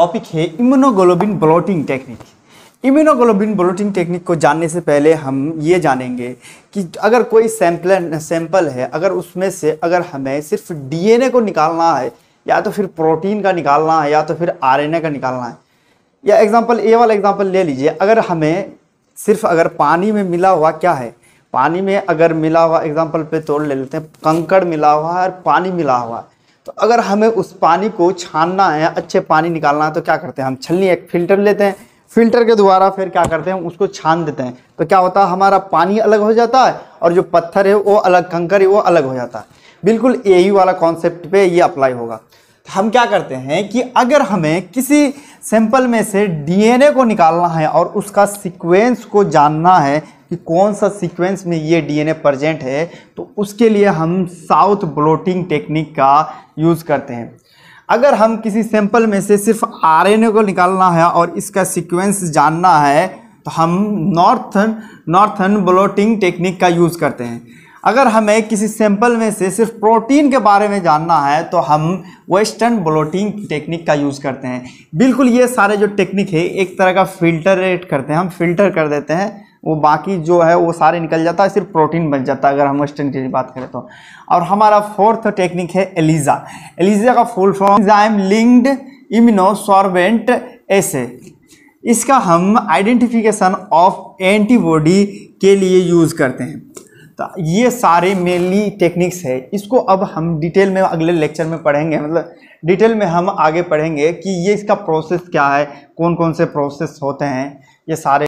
topic है immunoglobin blotting technique immunoglobin blotting technique को जानने से पहले हम ये जानेंगे कि अगर कोई सैम्पल सैंपल है अगर उसमें से अगर हमें सिर्फ डीएनए को निकालना है या तो फिर प्रोटीन का निकालना है या तो फिर आरएनए का निकालना है या एग्जाम्पल ए वाला एग्जाम्पल ले लीजिए अगर हमें सिर्फ अगर पानी में मिला हुआ क्या है पानी में अगर मिला हुआ एग्जाम्पल पे तोड़ ले लेते हैं कंकड़ मिला हुआ है और पानी मिला हुआ है तो अगर हमें उस पानी को छानना है अच्छे पानी निकालना है तो क्या करते हैं हम छलनी एक फिल्टर लेते हैं फिल्टर के द्वारा फिर क्या करते हैं उसको छान देते हैं तो क्या होता है हमारा पानी अलग हो जाता है और जो पत्थर है वो अलग कंकर है वो अलग हो जाता है बिल्कुल यही वाला कॉन्सेप्ट पे ये अप्लाई होगा हम क्या करते हैं कि अगर हमें किसी सैंपल में से डीएनए को निकालना है और उसका सीक्वेंस को जानना है कि कौन सा सीक्वेंस में ये डीएनए प्रेजेंट है तो उसके लिए हम साउथ ब्लोटिंग टेक्निक का यूज़ करते हैं अगर हम किसी सैंपल में से सिर्फ आरएनए को निकालना है और इसका सीक्वेंस जानना है तो हम नॉर्थन नॉर्थन ब्लोटिंग टेक्निक का यूज़ करते हैं अगर हमें किसी सैंपल में से सिर्फ प्रोटीन के बारे में जानना है तो हम वेस्टर्न ब्लोटिंग टेक्निक का यूज़ करते हैं बिल्कुल ये सारे जो टेक्निक है एक तरह का फिल्टरेट करते हैं हम फिल्टर कर देते हैं वो बाकी जो है वो सारे निकल जाता है सिर्फ प्रोटीन बच जाता है अगर हम वेस्टर्न की बात करें तो और हमारा फोर्थ टेक्निक है एलिज़ा एलिज़ा का full form exam linked immunosorbent ऐसे इसका हम आइडेंटिफिकेशन ऑफ एंटीबॉडी के लिए यूज़ करते हैं तो ये सारे मेनली टेक्निक्स है इसको अब हम डिटेल में अगले लेक्चर में पढ़ेंगे मतलब डिटेल में हम आगे पढ़ेंगे कि ये इसका प्रोसेस क्या है कौन कौन से प्रोसेस होते हैं ये सारे